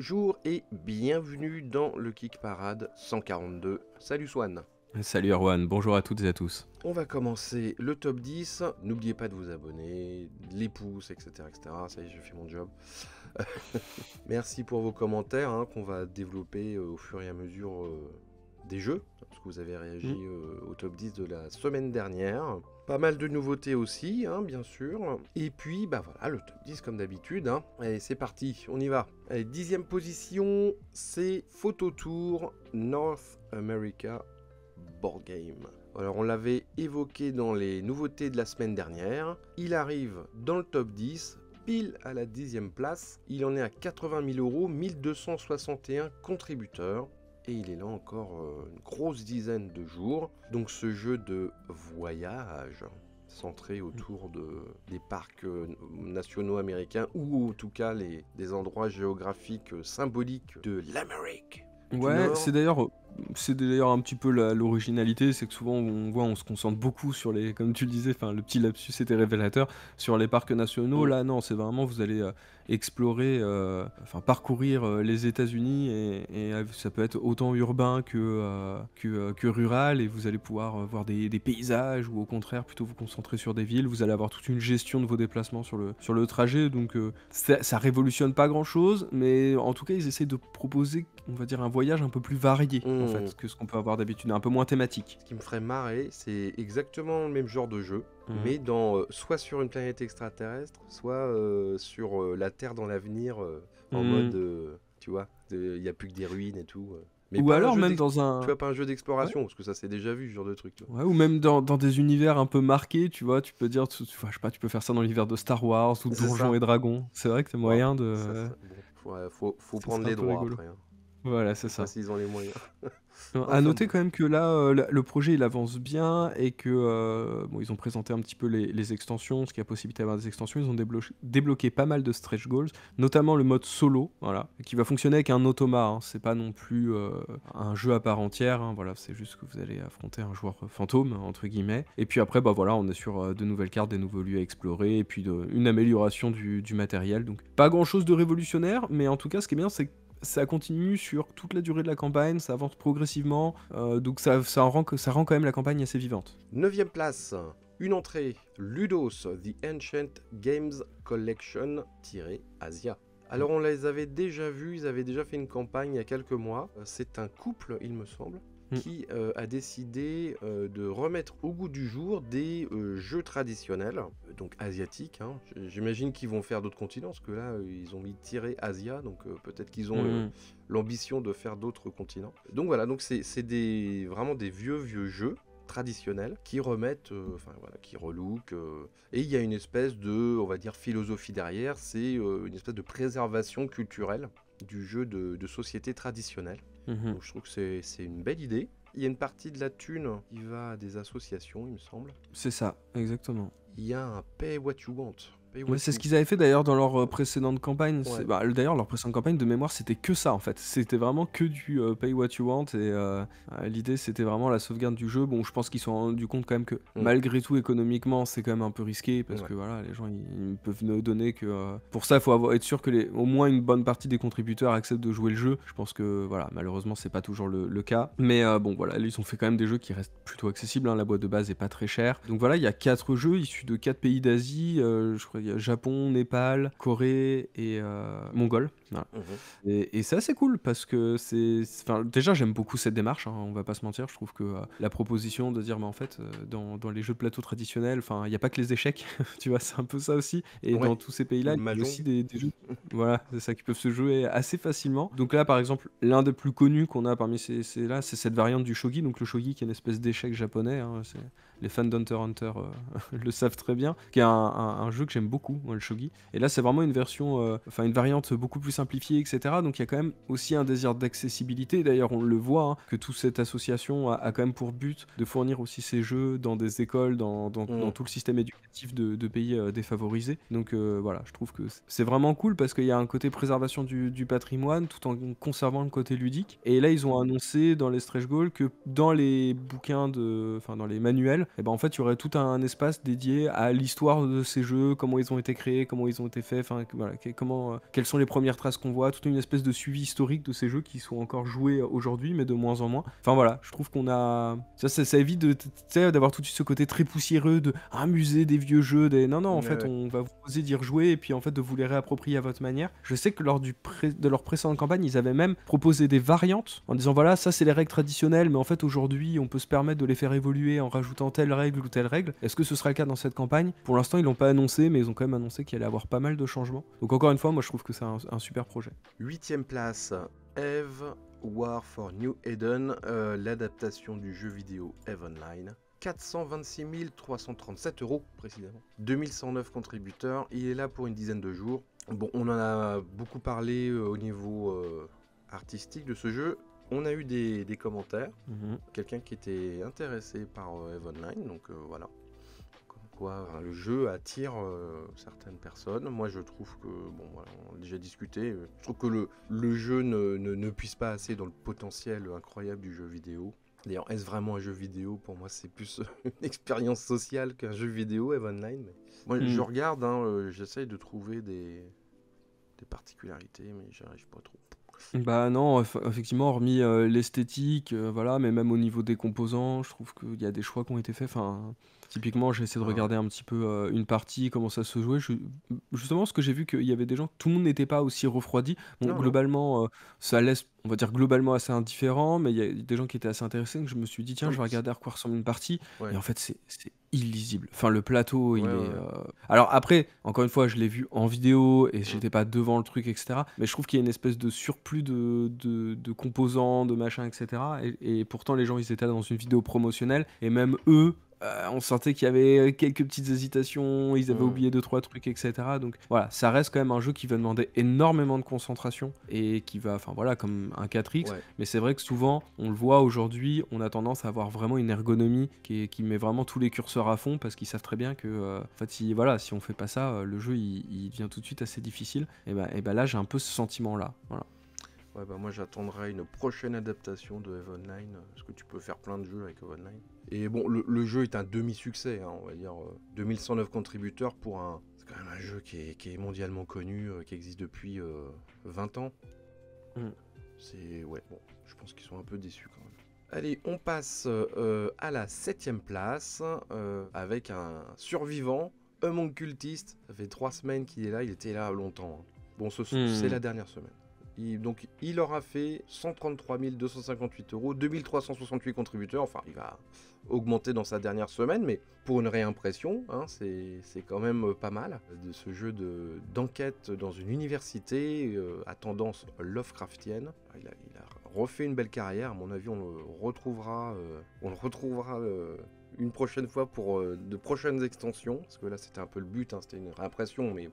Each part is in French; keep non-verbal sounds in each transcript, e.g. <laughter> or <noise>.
Bonjour et bienvenue dans le Kick Parade 142. Salut Swan. Salut Erwan, bonjour à toutes et à tous. On va commencer le top 10. N'oubliez pas de vous abonner, les pouces, etc. etc. Ça y est, je fais mon job. <laughs> Merci pour vos commentaires hein, qu'on va développer euh, au fur et à mesure euh, des jeux, parce que vous avez réagi mmh. euh, au top 10 de la semaine dernière. Pas mal de nouveautés aussi, hein, bien sûr. Et puis, bah voilà, le top 10 comme d'habitude. Hein. c'est parti, on y va. dixième position, c'est Photo Tour North America Board Game. Alors on l'avait évoqué dans les nouveautés de la semaine dernière. Il arrive dans le top 10 pile à la dixième place. Il en est à 80 000 euros, 1261 contributeurs et il est là encore euh, une grosse dizaine de jours. Donc ce jeu de voyage centré autour de, des parcs euh, nationaux américains ou en tout cas les, des endroits géographiques euh, symboliques de l'Amérique. Ouais, c'est d'ailleurs c'est d'ailleurs un petit peu l'originalité, c'est que souvent on voit, on se concentre beaucoup sur les, comme tu le disais, enfin le petit lapsus était révélateur sur les parcs nationaux. Mm. Là non, c'est vraiment vous allez explorer, euh, enfin parcourir euh, les États-Unis et, euh, ça peut être autant urbain que, que, rural et vous allez pouvoir voir des, paysages ou au contraire plutôt vous concentrer sur des villes. Vous allez avoir toute une gestion de vos déplacements sur le, sur le trajet donc ça, révolutionne pas grand chose mais en tout cas ils essaient de proposer on va dire un voyage un peu plus varié en hmm. fait que ce qu'on peut avoir d'habitude, un peu moins thématique. Ce qui me ferait marrer, c'est exactement le même genre de jeu Mmh. mais dans, euh, soit sur une planète extraterrestre, soit euh, sur euh, la Terre dans l'avenir, en mmh. mode, tu vois, il n'y a plus que des ruines et tout. Mais ou alors même dans un. Tu vois, pas un jeu d'exploration, parce que ça c'est déjà vu, ce genre de truc. ou même dans, dans, des univers un peu marqués, tu vois, tu peux dire, tu, vois, je sais pas, tu peux faire ça dans l'univers de Star Wars ou Donjons et Dragons. C'est vrai que c'est moyen de. Il faut, faut, prendre les droits après. Hein. Voilà, c'est ça. S'ils ont les moyens. <laughs> A à noter quand même que là, euh, le projet il avance bien et que, euh, ils ont présenté un petit peu les extensions, ce qui a possibilité d'avoir des extensions. Ils ont débloqué pas mal de stretch goals, notamment le mode solo, voilà, qui va fonctionner avec un automa, hein. C'est pas non plus, euh, un jeu à part entière, hein. voilà, c'est juste que vous allez affronter un joueur, «fantôme» entre guillemets et puis après, bah, voilà, on est sur, de nouvelles cartes, des nouveaux lieux à explorer et puis une amélioration du du matériel donc pas grand chose de révolutionnaire mais en tout cas ce qui est bien c'est que ça continue sur toute la durée de la campagne, ça avance progressivement, euh, donc ça, ça, rend, ça quand même la campagne assez vivante. 9 place, une entrée, Ludos, The Ancient Games Collection-Asia. Alors on les avait déjà vus, ils avaient déjà fait une campagne il y a quelques mois. Euh, c'est un couple, il me semble. Mm. qui euh, a décidé euh, de remettre au goût du jour des euh, jeux traditionnels, donc asiatiques. Hein. J'imagine qu'ils vont faire d'autres continents, parce que là, ils ont mis tiré Asia, donc peut-être qu'ils ont mm. l'ambition de faire d'autres continents. Donc voilà, donc c'est des, vraiment des vieux, vieux jeux traditionnels qui remettent, enfin voilà, qui relookent. et il y a une espèce de, on va dire, philosophie derrière, c'est une espèce de préservation culturelle du jeu de, de société traditionnelle. Mmh je trouve que c'est une belle idée. Il y a une partie de la thune qui va à des associations, il me semble. C'est ça, exactement. Il y a un Pay What You Want c'est ce qu'ils avaient fait d'ailleurs dans leur euh, précédente campagne. Bah, d'ailleurs, leur précédente campagne de mémoire, c'était que ça en fait. C'était vraiment que du euh, pay what you want. Et euh, l'idée, c'était vraiment la sauvegarde du jeu. Bon, je pense qu'ils se sont rendus compte quand même que mm. malgré tout, économiquement, c'est quand même un peu risqué parce que voilà, les gens ils, peuvent ne donner que. Pour ça, il faut avoir, être sûr que les, au moins une bonne partie des contributeurs acceptent de jouer le jeu. Je pense que voilà, malheureusement, c'est pas toujours le, cas. Mais bon, voilà, ils ont fait quand même des jeux qui restent plutôt accessibles. Hein. La boîte de base est pas très chère. Donc voilà, il y a quatre jeux issus de quatre pays d'Asie. je crois il y a Japon, Népal, Corée et euh, Mongol. Mhm. Et, c'est assez cool parce que c'est. déjà, j'aime beaucoup cette démarche, hein, on va pas se mentir. Je trouve que euh, la proposition de dire, mais en fait, euh, dans, les jeux de plateau traditionnels, il n'y a pas que les échecs, <laughs> tu vois, c'est un peu ça aussi. Et dans tous ces pays-là, il y a aussi des, jeux. <laughs> voilà, c'est ça qui peuvent se jouer assez facilement. Donc là, par exemple, l'un des plus connus qu'on a parmi ces, là, c'est cette variante du shogi. Donc le shogi qui est une espèce d'échec japonais. Hein, c'est les fans d'Hunter Hunter euh, <laughs> le savent très bien, qui est un, jeu que j'aime beaucoup, le shogi. Et là, c'est vraiment une version, euh, enfin une variante beaucoup plus simplifiée, etc. Donc il y a quand même aussi un désir d'accessibilité. D'ailleurs, on le voit hein, que toute cette association a, quand même pour but de fournir aussi ces jeux dans des écoles, dans, mm. tout le système éducatif de, pays euh, défavorisés. Donc voilà, je trouve que c'est vraiment cool parce qu'il y a un côté préservation du, patrimoine tout en conservant le côté ludique. Et là, ils ont annoncé dans les stretch goals que dans les bouquins de, enfin dans les manuels et eh ben en fait il y aurait tout un, espace dédié à l'histoire de ces jeux, comment ils ont été créés, comment ils ont été faits, enfin voilà, comment, euh, quelles sont les premières traces qu'on voit, toute une espèce de suivi historique de ces jeux qui sont encore joués aujourd'hui, mais de moins en moins. Enfin voilà, je trouve qu'on a ça, ça, évite d'avoir tout de suite ce côté très poussiéreux de un des vieux jeux, des non non en fait on va vous poser d'y rejouer et puis en fait de vous les réapproprier à votre manière. Je sais que lors du de leur précédente campagne, ils avaient même proposé des variantes en disant voilà ça c'est les règles traditionnelles, mais en fait aujourd'hui on peut se permettre de les faire évoluer en rajoutant règle ou telle règle. Est-ce que ce sera le cas dans cette campagne Pour l'instant, ils l'ont pas annoncé, mais ils ont quand même annoncé qu'il allait avoir pas mal de changements. Donc encore une fois, moi je trouve que c'est un, super projet. Huitième place, Eve War for New Eden, euh, l'adaptation du jeu vidéo Eve Online. 426 337 euros précisément. 2109 contributeurs, il est là pour une dizaine de jours. Bon, on en a beaucoup parlé euh, au niveau euh, artistique de ce jeu. On a eu des, commentaires, mhm. quelqu'un qui était intéressé par euh, Eve Online, donc euh, voilà. quoi, hein, le jeu attire euh, certaines personnes. Moi, je trouve que, bon, voilà, on a déjà discuté, je trouve que le, le jeu ne, ne, pas assez dans le potentiel incroyable du jeu vidéo. D'ailleurs, est-ce vraiment un jeu vidéo Pour moi, c'est plus <laughs> une expérience sociale qu'un jeu vidéo, Eve Online. Moi, mhm. je regarde, hein, j'essaye de trouver des, des particularités, mais j'arrive pas trop. Bah non, effectivement, hormis euh, l'esthétique, euh, voilà, mais même au niveau des composants, je trouve qu'il y a des choix qui ont été faits. Enfin, Typiquement, j'ai essayé de regarder un petit peu euh, une partie, comment ça se jouait. Justement, ce que j'ai vu qu'il y avait des gens, tout le monde n'était pas aussi refroidi. globalement, euh, ça laisse, on va dire, globalement assez indifférent, mais il y a des gens qui étaient assez intéressés. Donc je me suis dit, tiens, je vais regarder à quoi ressemble une partie. Et en fait, c'est illisible. Enfin, le plateau, il est. Euh, alors après, encore une fois, je l'ai vu en vidéo et mm. j'étais pas devant le truc, etc. Mais je trouve qu'il y a une espèce de surplus de, composants, de machins, etc. Et, et pourtant, les gens, ils étaient dans une vidéo promotionnelle et même eux, euh, on sentait qu'il y avait euh, quelques petites hésitations, ils avaient mm. oublié deux trois trucs, etc. Donc voilà, ça reste quand même un jeu qui va demander énormément de concentration et qui va, enfin voilà, comme un 4X. Mais c'est vrai que souvent, on le voit aujourd'hui, on a tendance à avoir vraiment une ergonomie qui, met vraiment tous les curseurs à fond parce qu'ils savent très bien que, euh, en fait, si, voilà, si on fait pas ça, le jeu il, devient tout de suite assez difficile. Et ben, ben là, j'ai un peu ce sentiment là. Voilà. Ouais, bah, moi j'attendrai une prochaine adaptation de Eve Online, euh, parce que tu peux faire plein de jeux avec Eve Online. Et bon, le, jeu est un demi-succès, hein, on va dire. 2109 euh, contributeurs pour un. C'est quand même un jeu qui est, mondialement connu, euh, qui existe depuis 20 ans. Mm. C'est. Ouais, bon, je pense qu'ils sont un peu déçus quand même. Allez, on passe à la septième place avec un survivant, un moncultiste. Ça fait trois semaines qu'il est là, il était là longtemps. Hein. Bon, mm. c'est la dernière semaine. Il, donc il aura fait 133 258 euros, 2368 contributeurs, enfin il va augmenter dans sa dernière semaine, mais pour une réimpression, hein, c'est quand même euh, pas mal. De ce jeu d'enquête dans une université euh, à tendance Lovecraftienne, il a, refait une belle carrière, à mon avis on le retrouvera, euh, on retrouvera une prochaine fois pour de prochaines extensions, parce que là c'était un peu le but, hein. c'était une réimpression, mais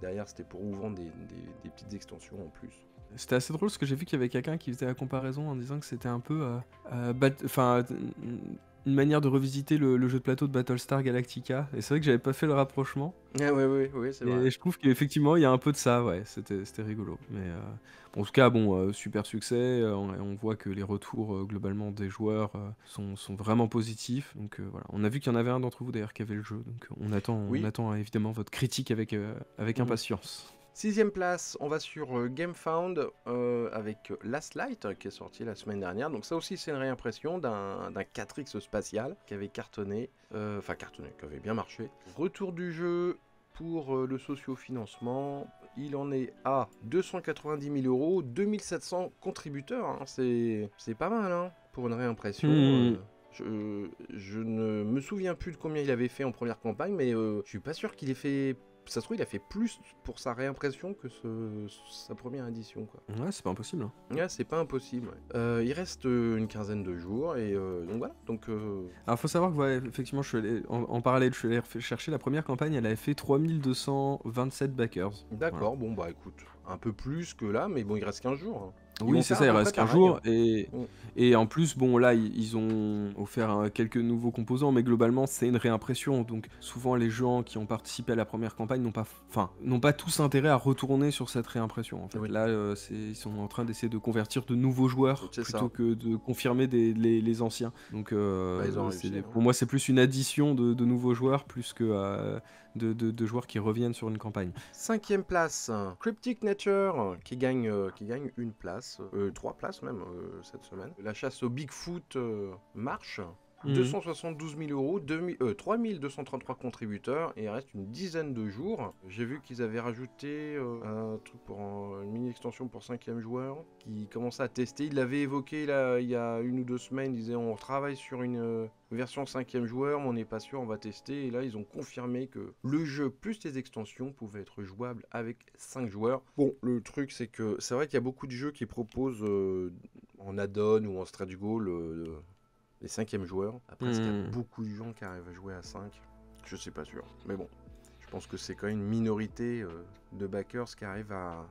derrière c'était pour ouvrir des petites extensions en plus. C'était assez drôle parce que j'ai vu qu'il y avait quelqu'un qui faisait la comparaison en disant que c'était un peu. Euh, euh, euh, une manière de revisiter le, jeu de plateau de Battlestar Galactica. Et c'est vrai que j'avais pas fait le rapprochement. Ah ouais, c'est vrai. Et je trouve qu'effectivement, il y a un peu de ça, ouais. C'était rigolo. Mais en tout cas, bon, super succès. On, voit que les retours globalement des joueurs sont, vraiment positifs. Donc voilà. On a vu qu'il y en avait un d'entre vous d'ailleurs qui avait le jeu. Donc on attend, on attend hein, évidemment votre critique avec, avec mhm. impatience. Sixième place, on va sur euh, GameFound euh, avec euh, Last Light qui est sorti la semaine dernière. Donc ça aussi c'est une réimpression d'un 4X spatial qui avait cartonné, enfin cartonné, qui avait bien marché. Retour du jeu pour le socio-financement, il en est à 290 000 euros, 2700 contributeurs. Hein. C'est pas mal hein, pour une réimpression. Hmm. je, je, ne me souviens plus de combien il avait fait en première campagne, mais je suis pas sûr qu'il ait fait ça se trouve, il a fait plus pour sa réimpression que sa première édition. Quoi. Ouais, c'est pas impossible. Hein. Ouais, c'est pas impossible. Euh, il reste euh, une quinzaine de jours et euh, donc voilà. Donc, faut savoir que, effectivement, je suis en, parallèle, je suis allé chercher la première campagne, elle avait fait 3227 backers. D'accord, bon, bah écoute, un peu plus que là, mais bon, il reste 15 jours. Hein. Oui, c'est ça, il reste qu'un jour. Et, mm. et en plus, bon, là, ils ont offert euh, quelques nouveaux composants, mais globalement, c'est une réimpression. Donc, souvent, les gens qui ont participé à la première campagne n'ont pas, pas tous intérêt à retourner sur cette réimpression. Là, euh, ils sont en train d'essayer de convertir de nouveaux joueurs plutôt que de confirmer les, anciens. Donc, euh, pour moi, c'est plus une addition de, nouveaux joueurs plus que. de, de, joueurs qui reviennent sur une campagne. Cinquième place, Cryptic Nature qui gagne, qui gagne une place. 3 euh, trois places même euh, cette semaine. La chasse au Bigfoot euh, marche. 272 mmh. 000 euros, 3 233 3233 contributeurs et il reste une dizaine de jours. J'ai vu qu'ils avaient rajouté euh, un truc pour une mini extension pour 5e joueur qui commençait à tester. ils l'avaient évoqué il y a une ou deux semaines. ils disaient on travaille sur une euh, version 5e joueur, mais on n'est pas sûr, on va tester. Et là, ils ont confirmé que le jeu plus les extensions pouvaient être jouables avec 5 joueurs. Bon, le truc c'est que c'est vrai qu'il y a beaucoup de jeux qui proposent euh, en add-on ou en strat goal les cinquièmes joueurs. Après, y a hmm. beaucoup de gens qui arrivent à jouer à 5 Je sais pas sûr. Mais bon, je pense que c'est quand même une minorité euh, de backers qui arrivent à,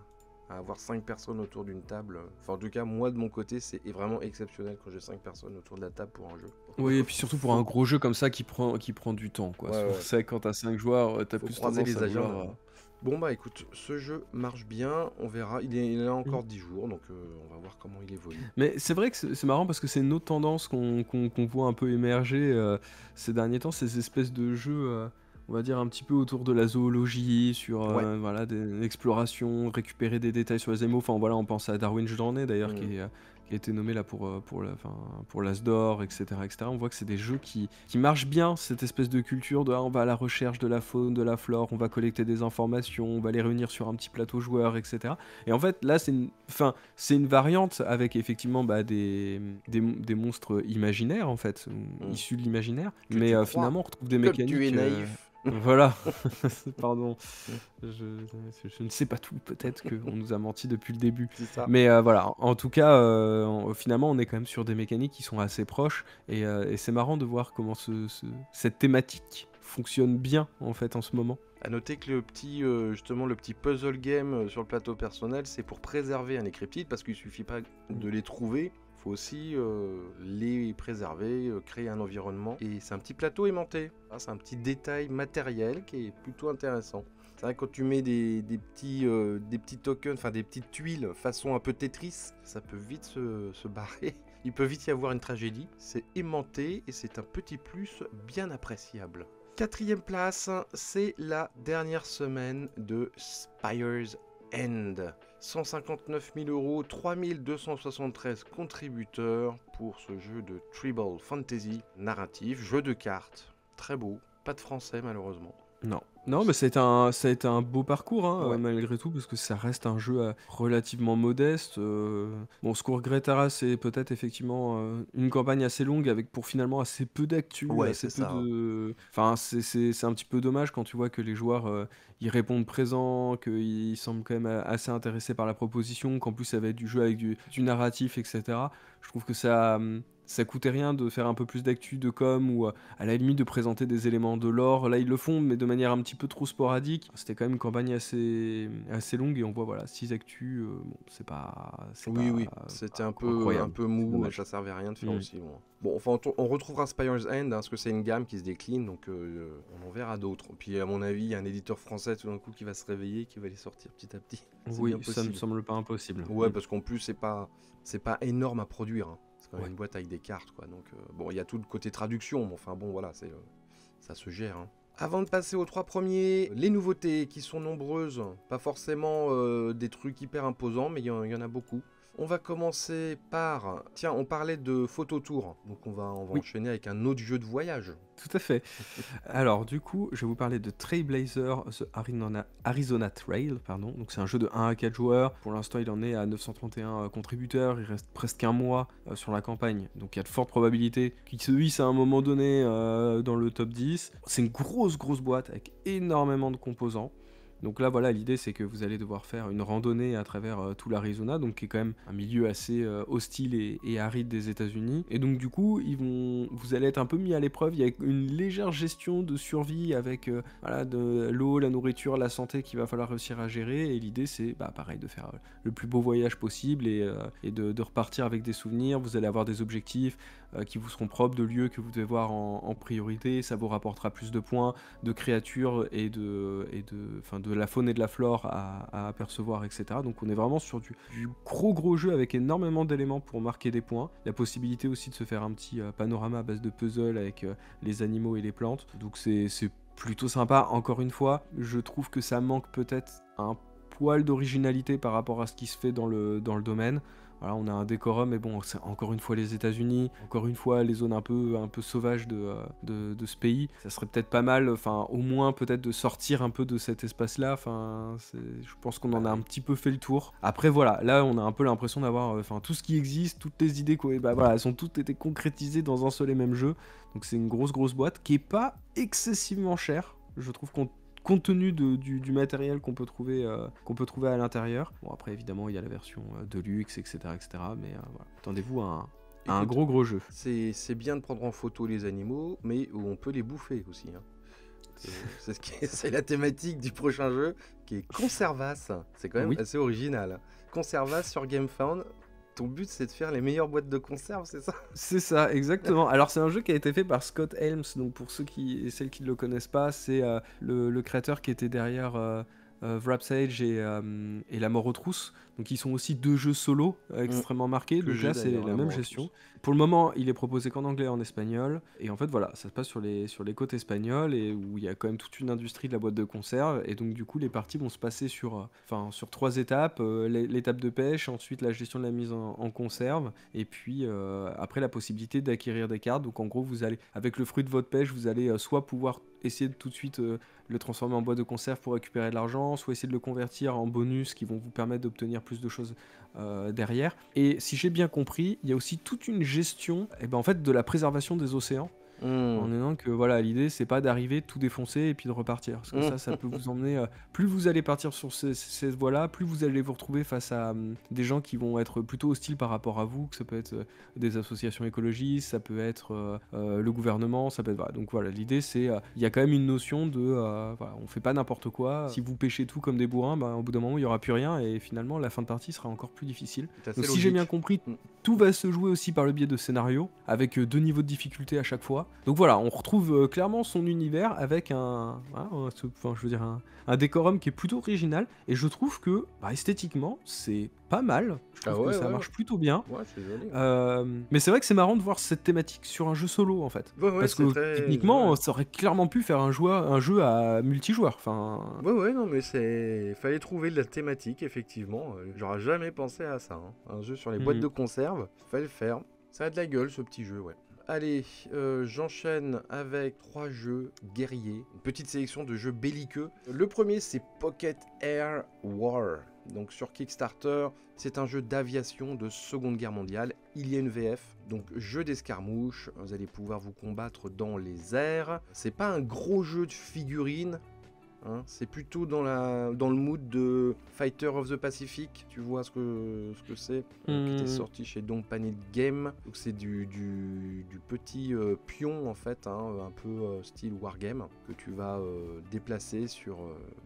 avoir cinq personnes autour d'une table. Enfin, en tout cas, moi de mon côté, c'est vraiment exceptionnel quand j'ai cinq personnes autour de la table pour un jeu. Oui, et puis surtout pour un gros jeu comme ça qui prend, qui prend du temps. quoi. c'est quand quand as 5 joueurs, euh, as plus de les joueurs, Bon bah écoute, ce jeu marche bien, on verra. Il est, là encore 10 mm. jours, donc euh, on va voir comment il évolue. Mais c'est vrai que c'est marrant parce que c'est autre tendance qu'on voit un peu émerger euh, ces derniers temps, ces espèces de jeux, euh, on va dire un petit peu autour de la zoologie, sur voilà, des récupérer des détails sur les animaux. Enfin voilà, on pense à Darwin Journey d'ailleurs, mm. qui est qui a été nommé là pour, euh, pour, la, pour etc., etc. On voit que c'est des jeux qui, marchent bien, cette espèce de culture de ah, on va à la recherche de la faune, de la flore, on va collecter des informations, on va les réunir sur un petit plateau joueur, etc. Et en fait, là, c'est une, c'est une variante avec effectivement bah, des, des, monstres imaginaires, en fait, mmh. issus de l'imaginaire. Mais euh, finalement, on retrouve des mécaniques. Euh, voilà, <laughs> pardon. Je, ne sais pas tout, peut-être qu'on nous a menti depuis le début. Mais euh, voilà, en tout cas, euh, finalement, on est quand même sur des mécaniques qui sont assez proches. Et, euh, c'est marrant de voir comment cette thématique fonctionne bien en fait en ce moment. À noter que le petit, justement, le petit puzzle game sur le plateau personnel, c'est pour préserver un écryptide parce qu'il suffit pas de les trouver, faut aussi euh, les préserver, euh, créer un environnement. Et c'est un petit plateau aimanté. Ah, c'est un petit détail matériel qui est plutôt intéressant. C'est vrai que quand tu mets des, petits, euh, des petits tokens, enfin des petites tuiles façon un peu Tetris, ça peut vite se, se barrer. <laughs> Il peut vite y avoir une tragédie. C'est aimanté et c'est un petit plus bien appréciable. Quatrième place, c'est la dernière semaine de Spire's End. 159 000 euros, 3273 contributeurs pour ce jeu de Tribal Fantasy narratif, jeu de cartes, très beau, pas de français malheureusement. Non. Non, mais c'est un, ça a été un beau parcours, hein, malgré tout, parce que ça reste un jeu euh, relativement modeste. Euh. Bon, ce qu'on c'est peut-être effectivement euh, une campagne assez longue, avec pour finalement assez peu d'actu, ouais, assez peu ça. Hein. Enfin, c'est un petit peu dommage quand tu vois que les joueurs, ils répondent présents, qu'ils semblent quand même assez intéressés par la proposition, qu'en plus ça va être du jeu avec du narratif, etc. Je trouve que ça, hum, ça coûtait rien de faire un peu plus d'actu, de com, ou euh, à la limite de présenter des éléments de l'or. Là, ils le font, mais de manière un petit peu trop sporadique. C'était quand même une campagne assez, assez longue, et on voit, voilà, 6 actus, euh, c'est pas... Oui, oui, c'était un, peu, un peu mou, ça servait à rien de faire mm. aussi Bon, enfin, on, retrouvera Spire's End, hein, parce que c'est une gamme qui se décline, donc euh, on en verra d'autres. Puis, à mon avis, il y a un éditeur français, tout d'un coup, qui va se réveiller, qui va les sortir petit à petit. Oui, ça ne me semble pas impossible. Ouais, mm. parce qu'en plus, c'est pas, c'est pas énorme à produire. Hein une boîte avec des cartes, quoi. Donc, euh, bon, il y a tout le côté traduction, mais enfin, bon, voilà, c'est, euh, ça se gère. Hein. Avant de passer aux trois premiers, les nouveautés qui sont nombreuses, pas forcément euh, des trucs hyper imposants, mais il y, en a beaucoup. On va commencer par. Tiens, on parlait de Photo Tour, donc on va, enchaîner avec un autre jeu de voyage. Tout à fait. <laughs> Alors, du coup, je vais vous parler de Trailblazer The Arizona, Trail. Pardon. Donc, c'est un jeu de 1 à 4 joueurs. Pour l'instant, il en est à 931 euh, contributeurs. Il reste presque un mois euh, sur la campagne. Donc, il y a de fortes probabilités qu'il se hisse à un moment donné euh, dans le top 10. C'est une grosse, grosse boîte avec énormément de composants. Donc là, voilà, l'idée c'est que vous allez devoir faire une randonnée à travers euh, tout l'Arizona, donc qui est quand même un milieu assez euh, hostile et, aride des États-Unis. Et donc du coup, ils vont, vous allez être un peu mis à l'épreuve. Il y a une légère gestion de survie avec euh, de l'eau, la nourriture, la santé qu'il va falloir réussir à gérer. Et l'idée c'est, bah, pareil, de faire le plus beau voyage possible et, de repartir avec des souvenirs. Vous allez avoir des objectifs. Euh, qui vous seront propres, de lieux que vous devez voir en, priorité, ça vous rapportera plus de points, de créatures et de, et de, de la faune et de la flore à, apercevoir, etc. Donc on est vraiment sur du, gros gros jeu avec énormément d'éléments pour marquer des points, la possibilité aussi de se faire un petit euh, panorama à base de puzzle avec euh, les animaux et les plantes, donc c'est plutôt sympa, encore une fois, je trouve que ça manque peut-être un poil d'originalité par rapport à ce qui se fait dans le, dans le domaine. Voilà, on a un décorum, mais bon, c'est encore une fois les États-Unis, encore une fois les zones un peu, un peu sauvages de, euh, de, ce pays. Ça serait peut-être pas mal, enfin, au moins peut-être de sortir un peu de cet espace-là. Enfin, je pense qu'on en a un petit peu fait le tour. Après, voilà, là, on a un peu l'impression d'avoir, euh, enfin, tout ce qui existe, toutes les idées, quoi, bah, voilà, elles ont toutes été concrétisées dans un seul et même jeu. Donc c'est une grosse, grosse boîte qui est pas excessivement chère. Je trouve qu'on contenu de, du, matériel qu'on peut trouver euh, qu'on peut trouver à l'intérieur. Bon après évidemment il y a la version euh, de luxe etc etc mais euh, attendez-vous à un, gros gros jeu. C'est bien de prendre en photo les animaux, mais on peut les bouffer aussi. Hein. <laughs> C'est la thématique du prochain jeu qui est Conservas. C'est quand même assez original. Conservas sur GameFound, ton but c'est de faire les meilleures boîtes de conserve, c'est ça C'est ça, exactement. Alors c'est un jeu qui a été fait par Scott Helms, donc pour ceux qui et celles qui ne le connaissent pas, c'est euh, le, créateur qui était derrière euh, euh, Wrapsage et, et, La mort aux trousses. Donc ils sont aussi deux jeux solo euh, mm. extrêmement marqués. déjà c'est la même gestion. Pour le moment, il est proposé qu'en anglais et en espagnol. Et en fait, voilà, ça se passe sur les, sur les côtes espagnoles et où il y a quand même toute une industrie de la boîte de conserve. Et donc, du coup, les parties vont se passer sur, euh, enfin, sur trois étapes. Euh, l'étape de pêche, ensuite la gestion de la mise en, conserve. Et puis, après, la possibilité d'acquérir des cartes. Donc, en gros, vous allez, avec le fruit de votre pêche, vous allez soit pouvoir essayer de tout de suite le transformer en boîte de conserve pour récupérer de l'argent, soit essayer de le convertir en bonus qui vont vous permettre d'obtenir plus de choses euh, derrière. Et si j'ai bien compris, il y a aussi toute une gestion et eh ben, en fait, de la préservation des océans Mmh. en que voilà, l'idée c'est pas d'arriver tout défoncer et puis de repartir. Parce que mmh. ça, ça peut vous emmener. Euh, plus vous allez partir sur ces- cette voie-là, plus vous allez vous retrouver face à hum, des gens qui vont être plutôt hostiles par rapport à vous. Que ça peut être euh, des associations écologistes, ça peut être euh, le gouvernement, ça peut être. voilà. Donc voilà, l'idée c'est, qu'il il y a quand même une notion de, On voilà, on fait pas n'importe quoi. Si vous pêchez tout comme des bourrins, ben, au bout d'un moment il y aura plus rien et finalement la fin de partie sera encore plus difficile. si j'ai bien compris, mmh. Tout va se jouer aussi par le biais de scénarios, avec euh, deux niveaux de difficulté à chaque fois. Donc voilà, on retrouve euh, clairement son univers avec un, hein, je veux dire décorum qui est plutôt original, et je trouve que bah, esthétiquement, c'est pas mal. Ah ça marche plutôt bien. Euh, mais c'est vrai que c'est marrant de voir cette thématique sur un jeu solo en fait. Parce que techniquement, ça aurait clairement pu faire un, joueur, un jeu à multijoueur. Enfin... Ouais, ouais, non, mais c'est. fallait trouver de la thématique, effectivement. J'aurais jamais pensé à ça. Hein. Un jeu sur les mhm. boîtes de conserve, fallait le faire. Ça a de la gueule ce petit jeu, ouais. Allez, euh, j'enchaîne avec trois jeux guerriers, une petite sélection de jeux belliqueux. Le premier, c'est Pocket Air War. Donc sur Kickstarter, c'est un jeu d'aviation de Seconde Guerre mondiale. Il y a une VF, donc jeu d'escarmouche. Vous allez pouvoir vous combattre dans les airs. C'est pas un gros jeu de figurines, Hein c'est plutôt dans, la, dans le mood de Fighter of the Pacific, tu vois ce que c'est, ce que c'est euh, qui hmm. était sorti chez Don Panic Game. Donc c'est du, petit euh, pion en fait, hein, un peu euh, style wargame, que tu vas déplacer sur,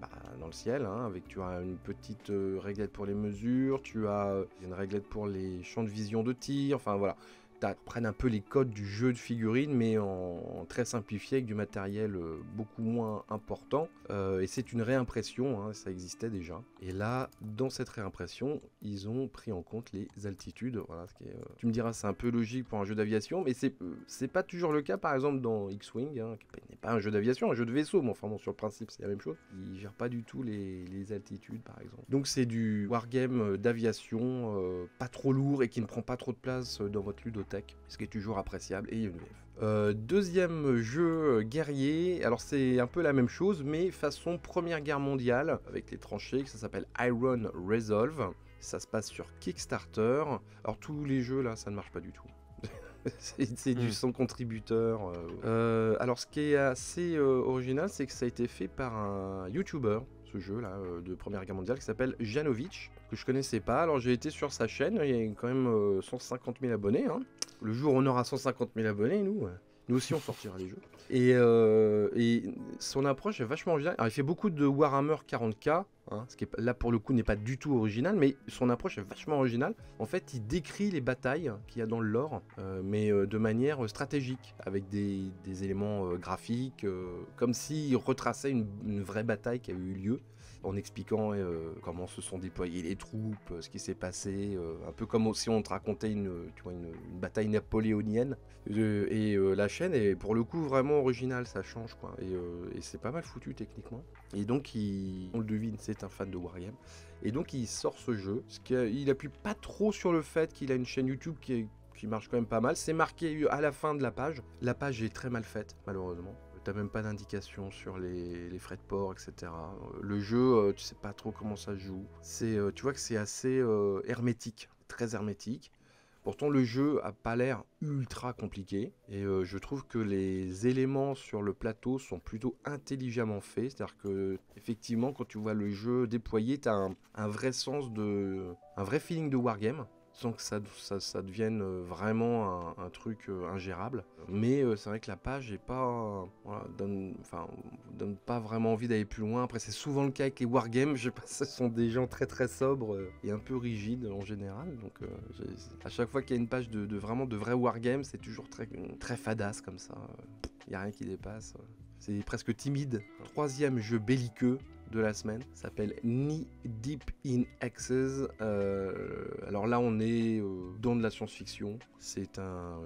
bah, dans le ciel, hein, avec tu as une petite réglette pour les mesures, tu as une réglette pour les champs de vision de tir, enfin voilà prennent un peu les codes du jeu de figurines, mais en, très simplifié, avec du matériel euh, beaucoup moins important. Euh, et c'est une réimpression, hein, ça existait déjà. Et là, dans cette réimpression, ils ont pris en compte les altitudes. Voilà, euh, tu me diras, c'est un peu logique pour un jeu d'aviation, mais c'est n'est pas toujours le cas, par exemple, dans X-Wing, hein, qui n'est pas un jeu d'aviation, un jeu de vaisseau, mais enfin bon, sur le principe, c'est la même chose. Ils gèrent pas du tout les, les altitudes, par exemple. Donc c'est du wargame d'aviation, pas trop lourd et qui ne prend pas trop de place dans votre lutte ce qui est toujours appréciable, et une VF. Euh, deuxième jeu guerrier, alors c'est un peu la même chose, mais façon Première Guerre mondiale, avec les tranchées, ça s'appelle Iron Resolve. Ça se passe sur Kickstarter. Alors tous les jeux là, ça ne marche pas du tout. <laughs> c'est du hmm. sans contributeur. Euh, euh, alors ce qui est assez original, c'est que ça a été fait par un YouTuber, ce jeu là de Première Guerre mondiale qui s'appelle Janovic, que je connaissais pas. Alors j'ai été sur sa chaîne, il y a quand même 150 000 abonnés. Hein. Le jour où on aura 150 000 abonnés, nous, euh, nous aussi on sortira les jeux. <laughs> Euh, et, son approche est vachement originale. Alors, il fait beaucoup de Warhammer 40k, Hein, ce qui est, là pour le coup n'est pas du tout original, mais son approche est vachement originale. En fait, il décrit les batailles qu'il y a dans le lore, euh, mais euh, de manière euh, stratégique, avec des, éléments graphiques, comme s'il retraçait une, une, vraie bataille qui a eu lieu en expliquant comment se sont déployées les troupes, ce qui s'est passé, un peu comme si on te racontait une, vois, une, bataille napoléonienne. et la chaîne est pour le coup vraiment originale, ça change quoi. et c'est pas mal foutu techniquement. Et donc, il, on le devine, c'est un fan de Wargame. Et donc, il sort ce jeu. Ce n'appuie pas trop sur le fait qu'il a une chaîne YouTube qui, marche quand même pas mal. C'est marqué à la fin de la page. La page est très mal faite, malheureusement. T'as même pas d'indication sur les, frais de port, etc. Le jeu, euh, tu sais pas trop comment ça se joue. C'est, euh, tu vois que c'est assez euh, hermétique, très hermétique. Pourtant, le jeu n'a pas l'air ultra compliqué et euh, je trouve que les éléments sur le plateau sont plutôt intelligemment faits. C'est-à-dire que, effectivement, quand tu vois le jeu déployé, tu as un, vrai sens de. un vrai feeling de wargame sans que ça, ça, devienne euh, vraiment un, truc euh, ingérable. Mais euh, c'est vrai que la page est pas, donne, donne pas vraiment envie d'aller plus loin. Après, c'est souvent le cas avec les wargames. Je pense que ce sont des gens très très sobres et un peu rigides en général. Donc, à chaque fois qu'il y a une page de, vraiment de vrai wargame, c'est toujours très, très fadasse comme ça. Il n'y a rien qui dépasse. C'est presque timide. Troisième jeu belliqueux, de la semaine s'appelle Knee Deep in Axes. Euh, alors là, on est euh, dans de la science-fiction. C'est un,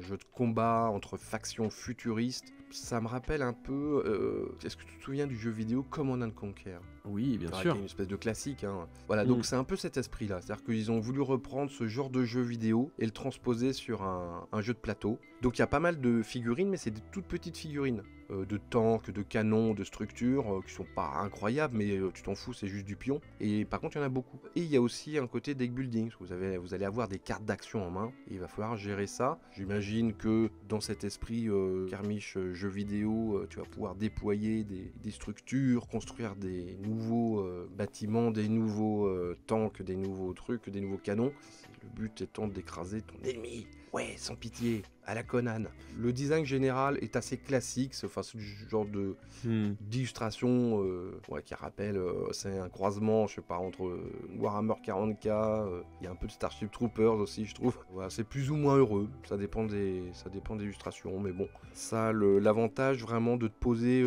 jeu de combat entre factions futuristes. Ça me rappelle un peu. Euh, est-ce que tu te souviens du jeu vidéo Command and Conquer Oui, bien sûr. Une espèce de classique. Hein. Voilà, donc mm. c'est un peu cet esprit-là. C'est-à-dire qu'ils ont voulu reprendre ce genre de jeu vidéo et le transposer sur un, un jeu de plateau. Donc il y a pas mal de figurines, mais c'est des toutes petites figurines. Euh, de tanks, de canons, de structures, euh, qui sont pas incroyables, mais euh, tu t'en fous, c'est juste du pion. Et par contre, il y en a beaucoup. Et il y a aussi un côté deck building, vous, avez, vous allez avoir des cartes d'action en main, et il va falloir gérer ça. J'imagine que dans cet esprit Karmiche jeu vidéo, tu vas pouvoir déployer des, des structures, construire des nouveaux bâtiments, des nouveaux tanks, des nouveaux trucs, des nouveaux canons le but étant d'écraser ton ennemi. Ouais, sans pitié, à la Conan. Le design général est assez classique, c'est enfin, du genre de hmm. d'illustration euh, qui rappelle, euh, c'est un croisement, je sais pas, entre euh, Warhammer 40k, il y a un peu de Starship Troopers aussi, je trouve. <laughs> c'est plus ou moins heureux, ça dépend des, ça dépend des illustrations, mais bon, ça, l'avantage vraiment de te poser,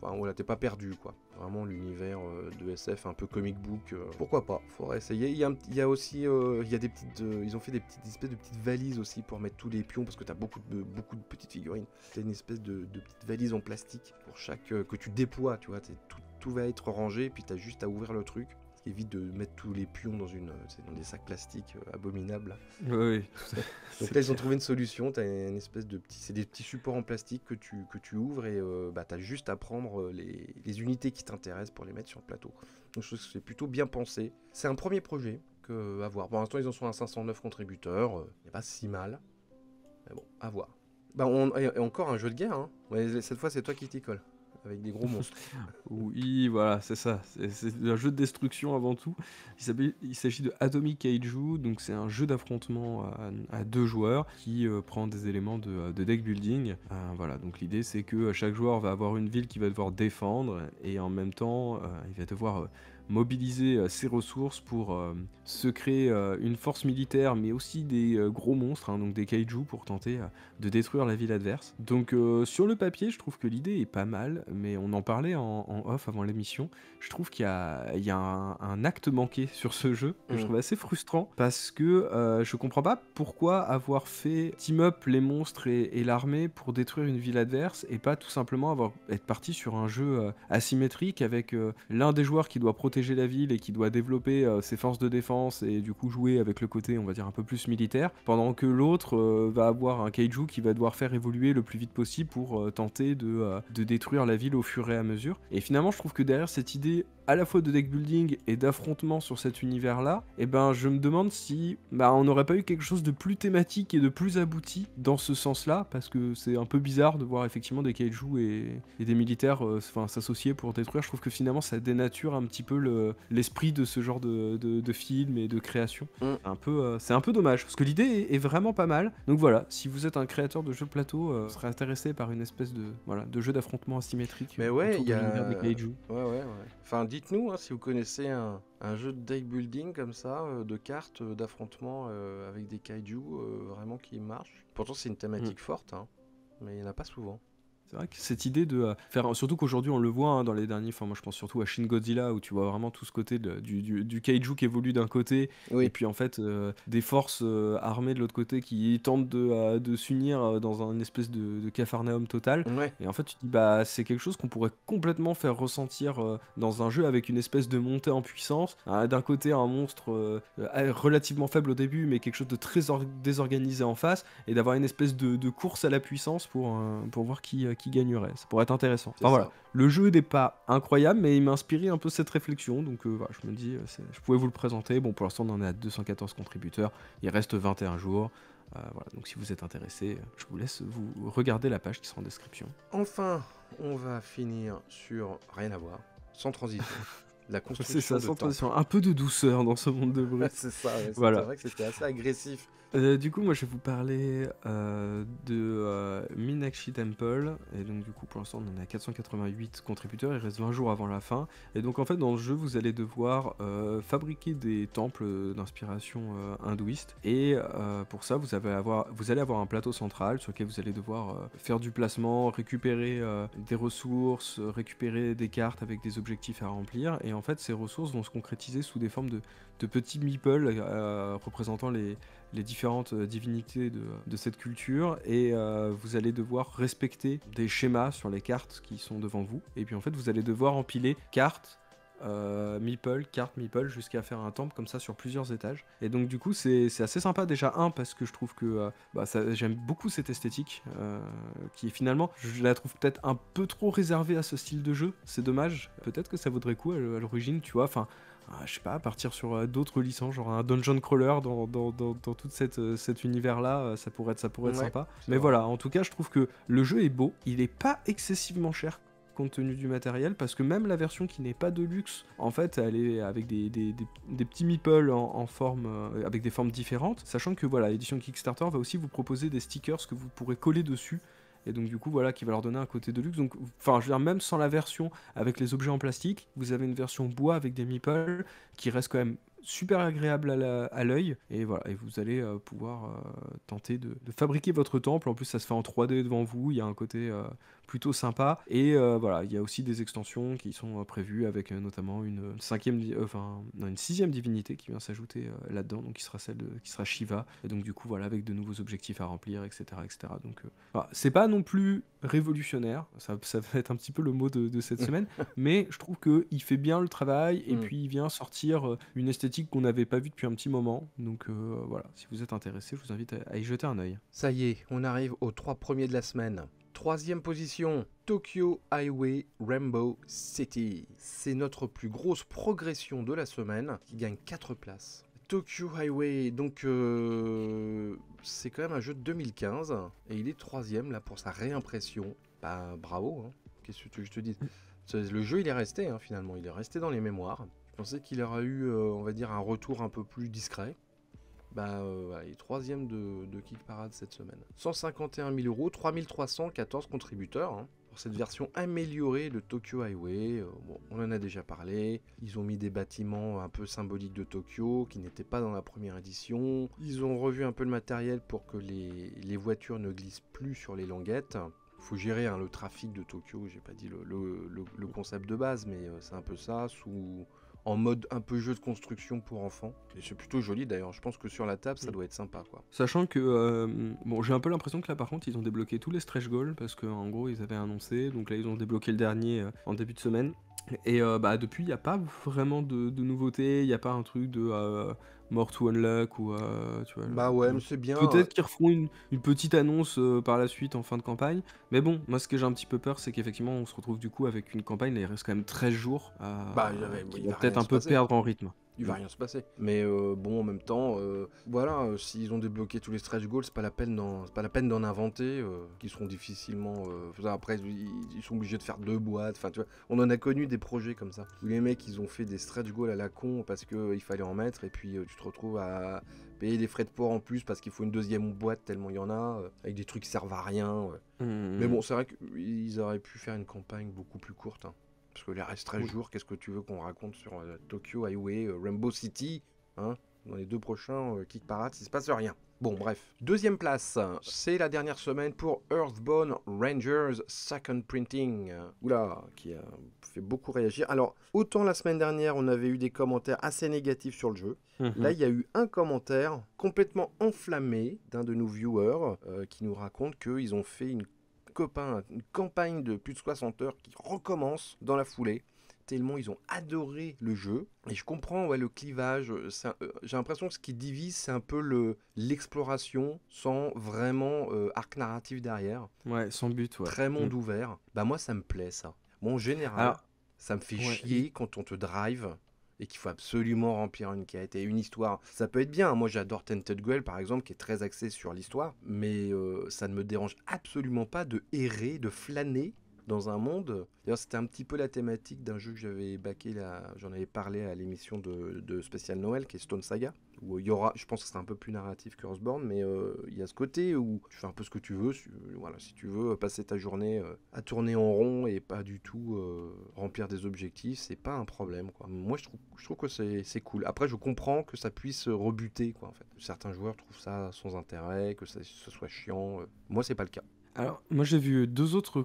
enfin voilà, t'es pas perdu quoi vraiment l'univers euh, de SF un peu comic book. Euh. pourquoi pas Faudrait essayer. Il y a, aussi, euh, il y a des petites, ils ont fait des petites espèces de petites valises aussi pour mettre tous les pions parce que t'as beaucoup de beaucoup de petites figurines. c'est une espèce de, de, petite valise en plastique pour chaque que tu déploies, tu vois. Tout, tout va être rangé, puis t'as juste à ouvrir le truc qui évite de mettre tous les pions dans, une, euh, dans des sacs plastiques euh, abominables. Oui. <laughs> Donc là, ils ont trouvé une solution. As une espèce de petit, c'est des petits supports en plastique que tu, que tu ouvres et euh, bah, tu as juste à prendre les, les unités qui t'intéressent pour les mettre sur le plateau. Donc je trouve que c'est plutôt bien pensé. C'est un premier projet que, à voir. Pour l'instant, ils en sont à 509 contributeurs. Il n'y a pas si mal. Mais bon, à voir. Bah, on, et encore un jeu de guerre. Hein. cette fois, c'est toi qui t'y colle avec des gros monstres. <laughs> oui, voilà, c'est ça. C'est un jeu de destruction avant tout. Il s'agit de Atomic Kaiju, donc c'est un jeu d'affrontement à, deux joueurs qui euh, prend des éléments de, deck building. Euh, voilà, donc l'idée c'est que euh, chaque joueur va avoir une ville qu'il va devoir défendre et en même temps, il va devoir mobiliser euh, ses ressources pour euh, se créer euh, une force militaire, mais aussi des gros monstres, hein, donc des kaiju, pour tenter de détruire la ville adverse. Donc sur le papier, je trouve que l'idée est pas mal, mais on en parlait en, off avant l'émission. Je trouve qu'il y a, il y a un, acte manqué sur ce jeu, que je mm. trouve assez frustrant, parce que je comprends pas pourquoi avoir fait team up les monstres et, l'armée pour détruire une ville adverse et pas tout simplement avoir être parti sur un jeu asymétrique avec l'un des joueurs qui doit protéger la ville et qui doit développer euh, ses forces de défense et du coup jouer avec le côté, on va dire, un peu plus militaire, pendant que l'autre euh, va avoir un kaiju qui va devoir faire évoluer le plus vite possible pour euh, tenter de, de détruire la ville au fur et à mesure. Et finalement, je trouve que derrière cette idée à la fois de deck building et d'affrontement sur cet univers là, et eh ben je me demande si bah, on n'aurait pas eu quelque chose de plus thématique et de plus abouti dans ce sens là, parce que c'est un peu bizarre de voir effectivement des kaiju et, des militaires enfin s'associer pour détruire. Je trouve que finalement ça dénature un petit peu l'esprit de ce genre de, de, film et de création. Mm. Un peu, euh, c'est un peu dommage parce que l'idée est, vraiment pas mal. Donc voilà, si vous êtes un créateur de jeux plateau, euh, vous serez intéressé par une espèce de voilà de jeu d'affrontement asymétrique. Mais ouais, il y a. Des ouais, ouais, Enfin, dites-nous hein, si vous connaissez un, jeu de deck building comme ça, euh, de cartes, d'affrontement avec des kaiju, vraiment qui marche. Pourtant, c'est une thématique mm. forte, hein, mais il n'y en a pas souvent. C'est vrai que cette idée de euh, faire, surtout qu'aujourd'hui on le voit hein, dans les derniers, enfin moi je pense surtout à Shin Godzilla où tu vois vraiment tout ce côté du, du, kaiju qui évolue d'un côté et puis en fait euh, des forces euh, armées de l'autre côté qui tentent de, de s'unir dans une espèce de, de cafarnaum total. Et en fait tu te dis bah c'est quelque chose qu'on pourrait complètement faire ressentir dans un jeu avec une espèce de montée en puissance. Hein, d'un côté un monstre relativement faible au début mais quelque chose de très désorganisé en face et d'avoir une espèce de, de, course à la puissance pour, pour voir qui qui gagnerait. Ça pourrait être intéressant. voilà, le jeu n'est pas incroyable, mais il m'a inspiré un peu cette réflexion. Donc euh, voilà, je me dis, euh, je pouvais vous le présenter. Bon, pour l'instant, on en est à 214 contributeurs. Il reste 21 jours. Euh, donc si vous êtes intéressé, je vous laisse vous regarder la page qui sera en description. Enfin, on va finir sur rien à voir, sans transition. <laughs> la construction. C'est ça, Un peu de douceur dans ce monde de <laughs> bruit. c'est ça, voilà. c'est vrai que c'était assez agressif. Euh, du coup, moi je vais vous parler euh, de euh, Minakshi Temple. Et donc, du coup, pour l'instant, on en a 488 contributeurs. Il reste 20 jours avant la fin. Et donc, en fait, dans le jeu, vous allez devoir fabriquer des temples d'inspiration hindouiste. Et pour ça, vous, avez avoir, vous allez avoir un plateau central sur lequel vous allez devoir faire du placement, récupérer des ressources, récupérer des cartes avec des objectifs à remplir. Et en fait, ces ressources vont se concrétiser sous des formes de, petits meeples euh, représentant les, différentes euh, divinités de, cette culture. Et euh, vous allez devoir respecter des schémas sur les cartes qui sont devant vous. Et puis en fait, vous allez devoir empiler cartes euh, meeple, carte meeple, jusqu'à faire un temple comme ça sur plusieurs étages. Et donc du coup c'est assez sympa déjà, un, parce que je trouve que euh, bah, j'aime beaucoup cette esthétique, euh, qui finalement, je la trouve peut-être un peu trop réservée à ce style de jeu, c'est dommage, peut-être que ça vaudrait coup à, l'origine, tu vois, enfin... Ah, je sais pas, partir sur euh, d'autres licences, genre un dungeon crawler dans, tout cette, cet univers-là, ça pourrait être, ça pourrait être sympa. Mais voilà, en tout cas, je trouve que le jeu est beau, il est pas excessivement cher compte tenu du matériel, parce que même la version qui n'est pas de luxe, en fait, elle est avec des, des, petits meeples en, forme, euh, avec des formes différentes, sachant que voilà, l'édition Kickstarter va aussi vous proposer des stickers que vous pourrez coller dessus et donc du coup voilà qui va leur donner un côté de luxe donc enfin je veux dire même sans la version avec les objets en plastique vous avez une version bois avec des meeples qui reste quand même super agréable à l'œil et voilà et vous allez euh, pouvoir euh, tenter de, fabriquer votre temple en plus ça se fait en 3D devant vous il y a un côté plutôt sympa. Et euh, voilà, il y a aussi des extensions qui sont euh, prévues avec euh, notamment une cinquième, enfin une sixième divinité qui vient s'ajouter là-dedans, donc qui sera celle qui sera Shiva. Et donc du coup voilà, avec de nouveaux objectifs à remplir, etc., etc. Donc voilà, c'est pas non plus révolutionnaire, ça, ça va être un petit peu le mot de, cette <laughs> semaine, mais je trouve que il fait bien le travail et mm. puis il vient sortir une esthétique qu'on n'avait pas vue depuis un petit moment. Donc voilà, si vous êtes intéressé, je vous invite à, à y jeter un œil. Ça y est, on arrive aux trois premiers de la semaine. Troisième position, Tokyo Highway Rainbow City. C'est notre plus grosse progression de la semaine qui gagne 4 places. Tokyo Highway, donc euh, c'est quand même un jeu de 2015 et il est troisième là pour sa réimpression. Bah, bravo, hein. qu'est-ce que je te dis Le jeu il est resté hein, finalement, il est resté dans les mémoires. Je pensais qu'il aurait eu, euh, on va dire, un retour un peu plus discret bah, euh, troisième de, Kick Parade cette semaine. 151 000 euros, 3314 contributeurs hein, pour cette version améliorée de Tokyo Highway. Euh, bon, on en a déjà parlé. Ils ont mis des bâtiments un peu symboliques de Tokyo qui n'étaient pas dans la première édition. Ils ont revu un peu le matériel pour que les, voitures ne glissent plus sur les languettes faut gérer hein, le trafic de Tokyo. J'ai pas dit le, concept de base, mais euh, c'est un peu ça. Sous, en mode un peu jeu de construction pour enfants. Et c'est plutôt joli d'ailleurs. Je pense que sur la table, ça mm. doit être sympa. quoi. Sachant que, euh, bon, j'ai un peu l'impression que là, par contre, ils ont débloqué tous les stretch goals parce qu'en gros, ils avaient annoncé. Donc là, ils ont débloqué le dernier euh, en début de semaine. Et euh, bah, depuis, il n'y a pas vraiment de, de nouveautés. Il n'y a pas un truc de Mort to Unlock ou. Euh, tu bah ouais, c'est bien. Peut-être qu'ils referont une, petite annonce euh, par la suite en fin de campagne. Mais bon, moi ce que j'ai un petit peu peur, c'est qu'effectivement on se retrouve du coup avec une campagne, là il reste quand même 13 jours. Euh, bah, peut-être un peu perdre en rythme il va rien se passer. Mais euh, bon, en même temps, euh, voilà, euh, s'ils ont débloqué tous les stretch goals, c'est pas la peine d'en, pas la peine d'en inventer, qui seront difficilement. après, ils, sont obligés de faire deux boîtes. Enfin, tu vois, on en a connu des projets comme ça où les mecs, ils ont fait des stretch goals à la con parce que il fallait en mettre, et puis tu te retrouves à payer des frais de port en plus parce qu'il faut une deuxième boîte tellement il y en a, avec des trucs qui servent à rien. Mmh. Mais bon, c'est vrai qu'ils auraient pu faire une campagne beaucoup plus courte. Hein. Parce que les reste 13 jours, qu'est-ce que tu veux qu'on raconte sur euh, Tokyo Highway, euh, Rainbow City hein, Dans les deux prochains qui euh, parades, il se passe rien. Bon, bref. Deuxième place, c'est la dernière semaine pour Earthbound Rangers Second Printing. Oula, qui a fait beaucoup réagir. Alors, autant la semaine dernière, on avait eu des commentaires assez négatifs sur le jeu. Mhm. Là, il y a eu un commentaire complètement enflammé d'un de nos viewers qui nous raconte qu'ils ont fait une une campagne de plus de 60 heures qui recommence dans la foulée tellement ils ont adoré le jeu. Et je comprends ouais, le clivage. Euh, euh, j'ai l'impression que ce qui divise, c'est un peu le, l'exploration sans vraiment euh, arc narratif derrière. Ouais, sans but. Ouais. Très monde mm. ouvert. Bah moi, ça me plaît ça. Moi, en général, ça me fait chier quand on te drive et qu'il faut absolument remplir une quête et une histoire. Ça peut être bien. Hein. Moi, j'adore Tented par exemple, qui est très axé sur l'histoire, mais euh, ça ne me dérange absolument pas de errer, de flâner dans un monde. D'ailleurs, c'était un petit peu la thématique d'un jeu que j'avais baqué là. J'en avais parlé à l'émission de, de spécial Noël, qui est Stone Saga. Euh, il y aura, je pense que c'est un peu plus narratif que Osborne, mais euh, il y a ce côté où tu fais un peu ce que tu veux, si, voilà, si tu veux passer ta journée euh, à tourner en rond et pas du tout remplir des objectifs, c'est pas un problème, quoi. Moi, je trouve, je trouve que c'est cool. Après, je comprends que ça puisse rebuter, quoi, en fait. Certains joueurs trouvent ça sans intérêt, que ce soit chiant. Moi, c'est pas le cas. Alors, moi, j'ai vu deux autres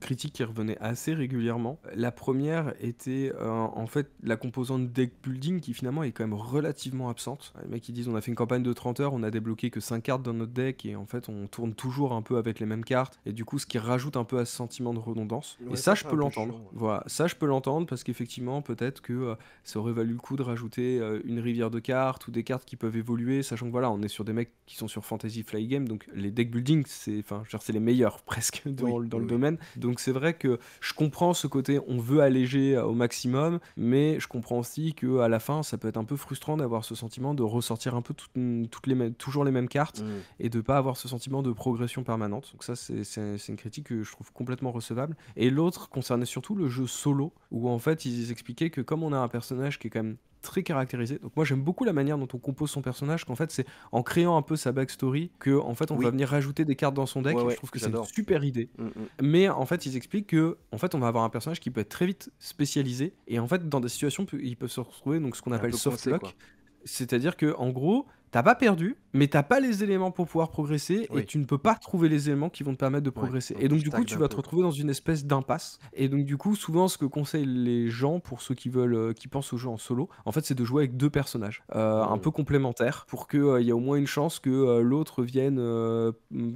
critiques qui revenaient assez régulièrement. La première était euh, en fait la composante deck building qui finalement est quand même relativement absente. Les mecs qui disent on a fait une campagne de 30 heures, on a débloqué que 5 cartes dans notre deck et en fait on tourne toujours un peu avec les mêmes cartes et du coup ce qui rajoute un peu à ce sentiment de redondance. et ça, je peux l'entendre. Voilà, ça je peux l'entendre parce qu'effectivement peut-être que euh, ça aurait valu le coup de rajouter euh, une rivière de cartes ou des cartes qui peuvent évoluer, sachant que voilà on est sur des mecs qui sont sur Fantasy Fly Game donc les deck building c'est enfin c'est les meilleurs <laughs> presque dans, le domaine donc c'est vrai que je comprends ce côté on veut alléger euh, au maximum, mais je comprends aussi que à la fin ça peut être un peu frustrant d'avoir ce sentiment de ressortir un peu toutes mm, les toujours les mêmes cartes mm. et de ne pas avoir ce sentiment de progression permanente. Donc ça c'est une critique que je trouve complètement recevable. Et l'autre concernait surtout le jeu solo où en fait ils expliquaient que comme on a un personnage qui est quand même très caractérisé. Donc moi j'aime beaucoup la manière dont on compose son personnage, qu'en fait c'est en créant un peu sa backstory que en fait on va venir rajouter des cartes dans son deck. je trouve que c'est une super idée. Mm, mm. Mais en fait ils expliquent que en fait on va avoir un personnage qui peut être très vite spécialisé et en fait dans des situations ils peuvent se retrouver donc ce qu'on appelle soft lock, c'est-à-dire que en gros t'as pas perdu, mais t'as pas les éléments pour pouvoir progresser et tu ne peux pas trouver les éléments qui vont te permettre de progresser. et donc, du coup, tu vas te retrouver dans une espèce d'impasse. Et donc, du coup, souvent, ce que conseillent les gens pour ceux qui veulent, euh, qui pensent au jeu en solo, en fait, c'est de jouer avec deux personnages, euh, un hmm. peu complémentaires, pour qu'il il euh, y ait au moins une chance que l'autre vienne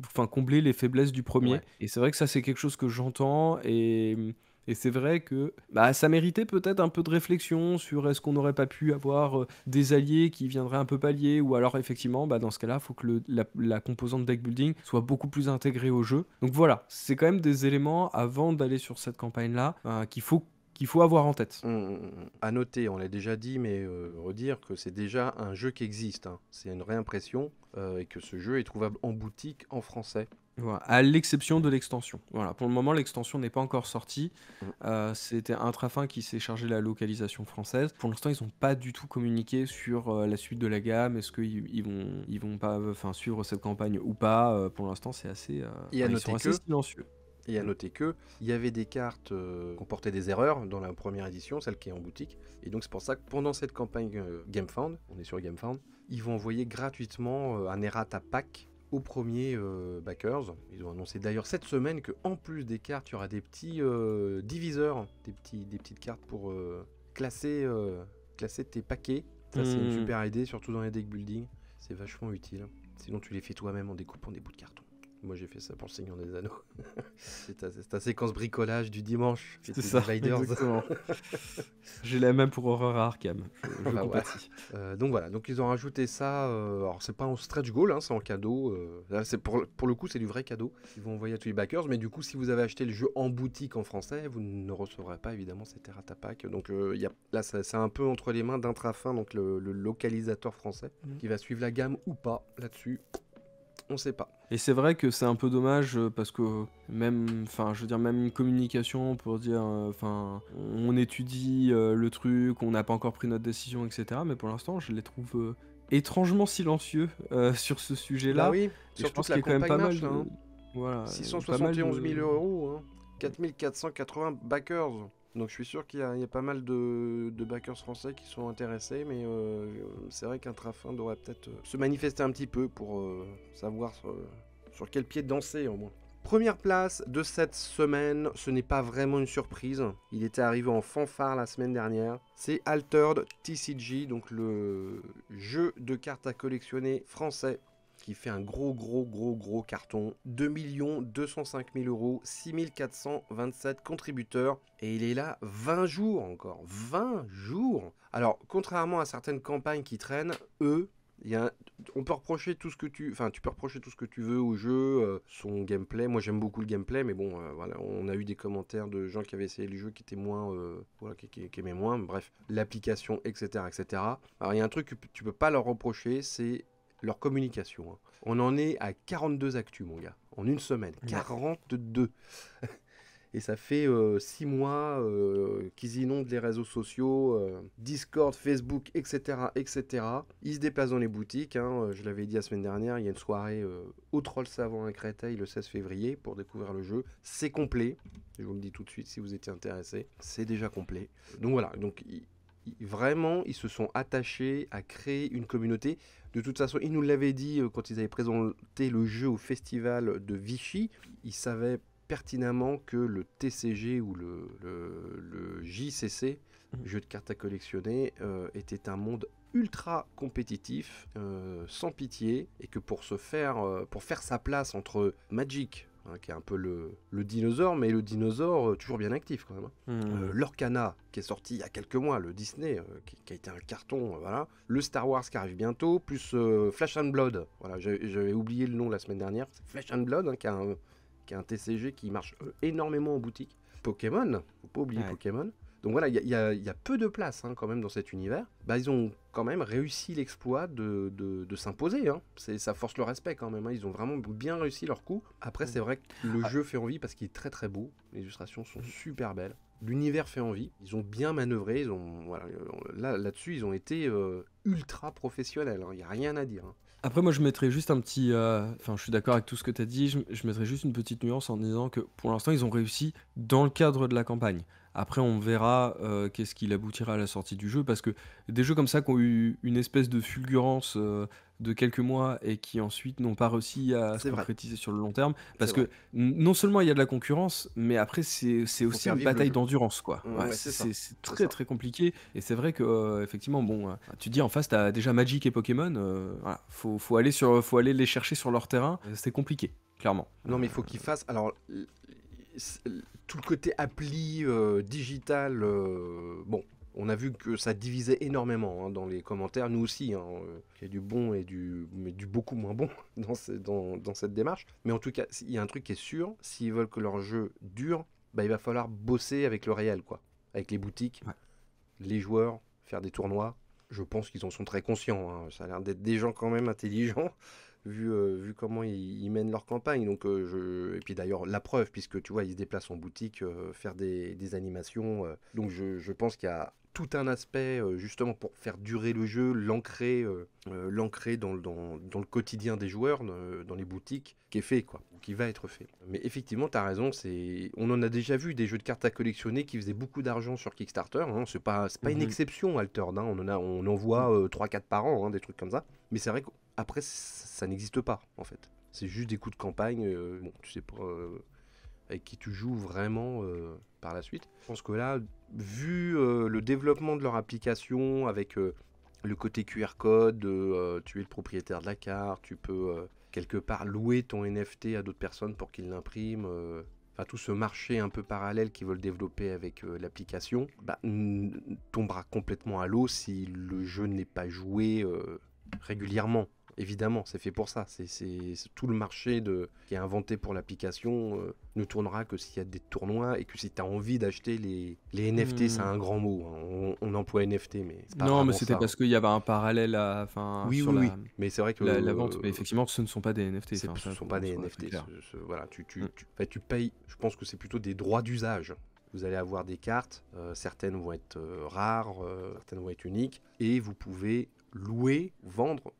enfin combler les faiblesses du premier. Et c'est vrai que ça, c'est quelque chose que j'entends et. Et c'est vrai que bah, ça méritait peut-être un peu de réflexion sur est-ce qu'on n'aurait pas pu avoir euh, des alliés qui viendraient un peu pallier, ou alors effectivement, bah, dans ce cas-là, il faut que la, composante deck building soit beaucoup plus intégrée au jeu. Donc voilà, c'est quand même des éléments avant d'aller sur cette campagne-là euh, qu'il faut qu'il faut avoir en tête. à noter, on l'a déjà dit, mais euh, redire que c'est déjà un jeu qui existe. Hein. C'est une réimpression et que ce jeu est trouvable en boutique en français à l'exception de l'extension. Voilà, pour le moment, l'extension n'est pas encore sortie. Mm. Euh, c'était Intrafin qui s'est chargé de la localisation française. Pour l'instant, ils n'ont pas du tout communiqué sur euh, la suite de la gamme. Est-ce qu'ils vont, ils vont pas, enfin, suivre cette campagne ou pas euh, Pour l'instant, c'est assez, silencieux. Et à noter que il y avait des cartes qui comportaient des erreurs dans la première édition, celle qui est en boutique. Et donc c'est pour ça que pendant cette campagne GameFound, on est sur GameFound, ils vont envoyer gratuitement un errata pack aux premiers euh, backers. Ils ont annoncé d'ailleurs cette semaine que en plus des cartes, il y aura des petits euh, diviseurs, des, petits, des petites cartes pour euh, classer, classer tes paquets. Ça, c'est hmm. une super idée, surtout dans les deck building. C'est vachement utile. Sinon, tu les fais toi-même en découpant des bouts de cartes moi, j'ai fait ça pour le Seigneur des Anneaux. <laughs> c'est ta, séquence bricolage du dimanche. C'est ça. <laughs> j'ai la même pour Horror Arkham. Ah bah euh, donc voilà, donc ils ont rajouté ça. Euh, alors, c'est pas en stretch goal, hein, c'est en cadeau. Euh, pour, pour le coup, c'est du vrai cadeau. Ils vont envoyer à tous les backers. Mais du coup, si vous avez acheté le jeu en boutique en français, vous ne recevrez pas évidemment ces errata Pack. Donc là, c'est un peu entre les mains d'Intrafin, donc le, localisateur français, mhm. qui va suivre la gamme ou pas là-dessus. On sait pas. Et c'est vrai que c'est un peu dommage euh, parce que même, enfin, je veux dire, même une communication pour dire, euh, enfin, on étudie euh, le truc, on n'a pas encore pris notre décision, etc. Mais pour l'instant, je les trouve étrangement silencieux <laughs> sur ce sujet-là. Bah oui, je pense qu'il y a quand même pas mal. Hein. Voilà, 671 000 euros, hein. 4480 backers. Donc je suis sûr qu'il y, a pas mal de, backers français qui sont intéressés, mais euh, c'est vrai qu'un trafin devrait peut-être euh, se manifester un petit peu pour euh, savoir sur, sur quel pied danser au moins. Première place de cette semaine, ce n'est pas vraiment une surprise. Il était arrivé en fanfare la semaine dernière. C'est Altered TCG, donc le jeu de cartes à collectionner français qui fait un gros, gros, gros, gros carton. 2 205 000 euros, 6 427 contributeurs. Et il est là 20 jours encore. 20 jours Alors, contrairement à certaines campagnes qui traînent, eux, y a, on peut reprocher tout ce que tu, enfin, tu peux reprocher tout ce que tu veux au jeu, euh, son gameplay. Moi, j'aime beaucoup le gameplay, mais bon, euh, voilà, on a eu des commentaires de gens qui avaient essayé le jeu, qui étaient moins, euh, voilà, qui, aimaient moins. Bref, l'application, etc., etc. Alors, il y a un truc que tu peux pas leur reprocher, c'est leur communication. Hein. On en est à 42 actus, mon gars, en une semaine. 42 <laughs> Et ça fait 6 euh, mois euh, qu'ils inondent les réseaux sociaux, euh, Discord, Facebook, etc., etc. Ils se déplacent dans les boutiques. Hein. Je l'avais dit la semaine dernière, il y a une soirée au Troll Savant à Créteil le 16 février pour découvrir le jeu. C'est complet. Je vous le dis tout de suite si vous étiez intéressé. C'est déjà complet. Donc voilà. Donc, Vraiment, ils se sont attachés à créer une communauté. De toute façon, ils nous l'avaient dit euh, quand ils avaient présenté le jeu au festival de Vichy. Ils savaient pertinemment que le TCG ou le, JCC, mhm. jeu de cartes à collectionner, euh, était un monde ultra compétitif, euh, sans pitié, et que pour se faire, pour faire sa place entre Magic, Hein, qui est un peu le, dinosaure, mais le dinosaure euh, toujours bien actif quand même. Hein. Hmm. Euh, L'Orcana, qui est sorti il y a quelques mois, le Disney, euh, qui, a été un carton, voilà. Le Star Wars qui arrive bientôt, plus Flash and Blood. Voilà, j'avais oublié le nom la semaine dernière. Flash and Blood, hein, qui, est un, TCG qui marche énormément en boutique. Pokémon, faut pas oublier Pokémon. Donc voilà, il y, a peu de place hein, quand même dans cet univers. Bah, ils ont quand même réussi l'exploit de, s'imposer. Hein. Ça force le respect quand même. Hein. Ils ont vraiment bien réussi leur coup. Après, c'est vrai que le ah. jeu fait envie parce qu'il est très très beau. Les illustrations sont super belles. L'univers fait envie. Ils ont bien manœuvré. Euh, là, dessus ils ont été euh, ultra professionnels. Il n'y a rien à dire. Après, moi, je mettrais juste un petit. Euh, enfin, je suis d'accord avec tout ce que tu as dit. Je, je mettrais juste une petite nuance en disant que pour l'instant, ils ont réussi dans le cadre de la campagne. Après, on verra euh, qu'est-ce qu'il aboutira à la sortie du jeu, parce que des jeux comme ça qui ont eu une espèce de fulgurance euh, de quelques mois et qui ensuite n'ont pas réussi à se concrétiser sur le long terme, parce que non seulement il y a de la concurrence, mais après c'est aussi une bataille d'endurance, quoi. c'est très très compliqué, et c'est vrai que euh, effectivement, bon, tu dis en face, tu as déjà Magic et Pokémon, voilà, faut, faut, aller sur, faut aller les chercher sur leur terrain, c'est compliqué, clairement. Non, mais il faut qu'ils fassent. Alors tout le côté appli euh, digital, euh, bon, on a vu que ça divisait énormément hein, dans les commentaires, nous aussi. Hein, euh, il y a du bon et du, mais du beaucoup moins bon <laughs> dans, dans, cette démarche. Mais en tout cas, il y a un truc qui est sûr s'ils veulent que leur jeu dure, bah, il va falloir bosser avec le réel, quoi. Avec les boutiques, les joueurs, faire des tournois. Je pense qu'ils en sont très conscients. Hein. Ça a l'air d'être des gens quand même intelligents vu, euh, vu comment ils, mènent leur campagne. Donc, euh, je... Et puis d'ailleurs, la preuve, puisque tu vois, ils se déplacent en boutique, euh, faire des, animations. Donc je, pense qu'il y a tout un aspect justement pour faire durer le jeu, l'ancrer, dans, dans, dans, le quotidien des joueurs, dans les boutiques, qui est fait, quoi, qui va être fait. Mais effectivement, tu as raison, on en a déjà vu des jeux de cartes à collectionner qui faisaient beaucoup d'argent sur Kickstarter. Hein. C'est pas, pas une mhm. exception, Alter hein. On, en a, on en voit 3-4 par an, hein, des trucs comme ça. Mais c'est vrai que après, ça n'existe pas, en fait. C'est juste des coups de campagne. Euh, bon, tu sais euh, avec qui tu joues vraiment euh, par la suite. Je pense que là, vu le développement de leur application, avec le côté QR code, tu es le propriétaire de la carte, tu peux quelque part louer ton NFT à d'autres personnes pour qu'ils l'impriment. Enfin, tout ce marché un peu parallèle qu'ils veulent développer avec l'application, bah, tombera complètement à l'eau si le jeu n'est pas joué régulièrement. Évidemment, c'est fait pour ça. C'est tout le marché de, qui est inventé pour l'application euh, ne tournera que s'il y a des tournois et que si tu as envie d'acheter les, NFT, hmm. c'est un grand mot. Hein. On, emploie NFT, mais pas non, mais c'était parce qu'il y avait un parallèle à, enfin, oui, sur oui, la, Mais c'est vrai que la, vente. mais effectivement, ce ne sont pas des NFT. ce ne sont pas des NFT. voilà, hmm. tu, payes. Je pense que c'est plutôt des droits d'usage vous allez avoir des cartes, euh, certaines vont être euh, rares, certaines vont être uniques, et vous pouvez louer, vendre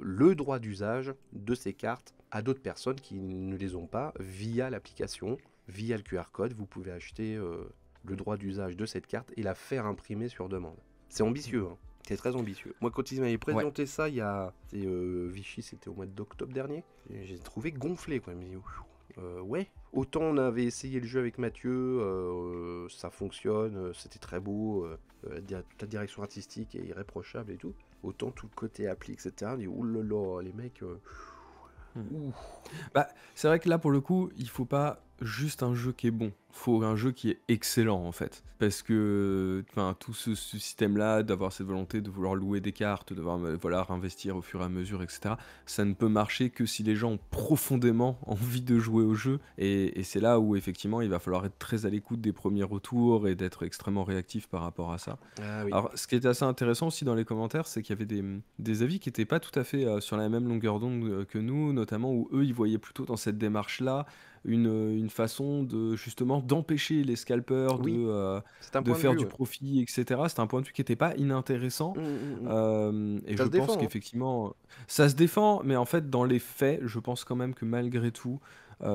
le droit d'usage de ces cartes à d'autres personnes qui ne les ont pas via l'application, via le QR code. Vous pouvez acheter euh, le droit d'usage de cette carte et la faire imprimer sur demande. C'est ambitieux, hein. c'est très ambitieux. Moi, quand ils m'avaient présenté ça, il y a. Euh, Vichy, c'était au mois d'octobre dernier. J'ai trouvé gonflé, quoi. Euh, ouais. Autant on avait essayé le jeu avec Mathieu, ça fonctionne, c'était très beau, ta la direction artistique est irréprochable et tout autant tout le côté appli, etc. On dit, oulala, oh les mecs. Euh, hmm. Bah, c'est vrai que là, pour le coup, il faut pas juste un jeu qui est bon. Faut un jeu qui est excellent en fait, parce que enfin tout ce, système-là, d'avoir cette volonté de vouloir louer des cartes, de vouloir investir au fur et à mesure, etc. Ça ne peut marcher que si les gens ont profondément <laughs> envie de jouer au jeu, et, c'est là où effectivement il va falloir être très à l'écoute des premiers retours et d'être extrêmement réactif par rapport à ça. Ah Alors ce qui est assez intéressant aussi dans les commentaires, c'est qu'il y avait des, avis qui n'étaient pas tout à fait euh, sur la même longueur d'onde euh, que nous, notamment où eux ils voyaient plutôt dans cette démarche-là une, euh, une façon de justement d'empêcher les scalpers de, euh, de faire du profit, etc. C'est un point de vue qui n'était pas inintéressant. Mmh, mmh, mmh. Euh, et je pense hein. qu'effectivement, ça se défend, mais en fait, dans les faits, je pense quand même que malgré tout,